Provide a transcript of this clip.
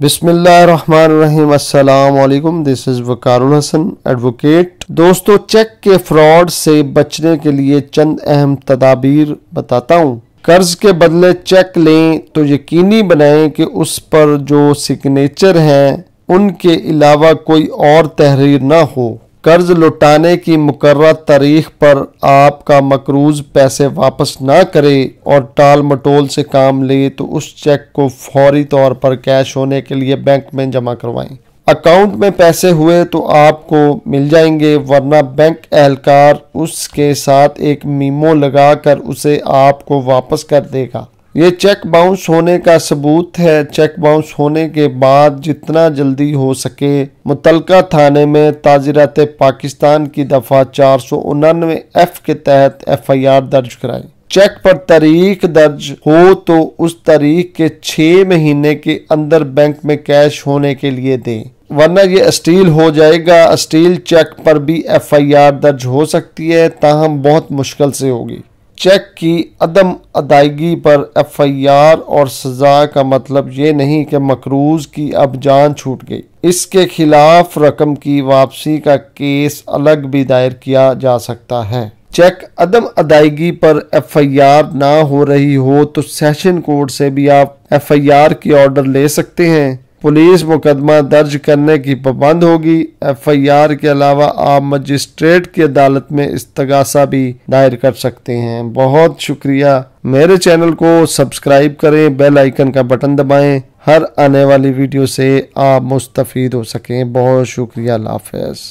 बिसमीम this is Waqarul Hasan advocate दोस्तों cheque के फ्रॉड से बचने के लिए चंद अहम तदाबीर बताता हूँ कर्ज के बदले चेक लें तो यकीनी बनाएं कि उस पर जो सिग्नेचर हैं उनके अलावा कोई और तहरीर ना हो कर्ज लौटाने की मुकर तारीख पर आपका मकरूज पैसे वापस ना करे और टाल मटोल से काम ले तो उस चेक को फौरी तौर पर कैश होने के लिए बैंक में जमा करवाएं अकाउंट में पैसे हुए तो आपको मिल जाएंगे वरना बैंक एहलकार उसके साथ एक मीमो लगाकर उसे आपको वापस कर देगा ये चेक बाउंस होने का सबूत है चेक बाउंस होने के बाद जितना जल्दी हो सके मुतलका थाने में ताजरात पाकिस्तान की दफ़ा चार सौ उनानवे एफ के तहत एफ आई आर दर्ज कराए चेक पर तारीख दर्ज हो तो उस तारीख के छ महीने के अंदर बैंक में कैश होने के लिए दे वरना ये स्टील हो जाएगा स्टील चेक पर भी एफ आई आर दर्ज हो सकती है ताहम बहुत मुश्किल से होगी चेक की अदम अदायगी पर एफआईआर और सज़ा का मतलब ये नहीं कि मकरूज की अब जान छूट गई इसके खिलाफ रकम की वापसी का केस अलग भी दायर किया जा सकता है चेक अदम अदायगी पर एफआईआर ना हो रही हो तो सेशन कोर्ट से भी आप एफआईआर की ऑर्डर ले सकते हैं पुलिस मुकदमा दर्ज करने की पाबंद होगी एफआईआर के अलावा आप मजिस्ट्रेट की अदालत में इस्तगासा भी दायर कर सकते हैं बहुत शुक्रिया मेरे चैनल को सब्सक्राइब करें बेल आइकन का बटन दबाएं हर आने वाली वीडियो से आप मुस्तफ़ हो सकें बहुत शुक्रिया हाफ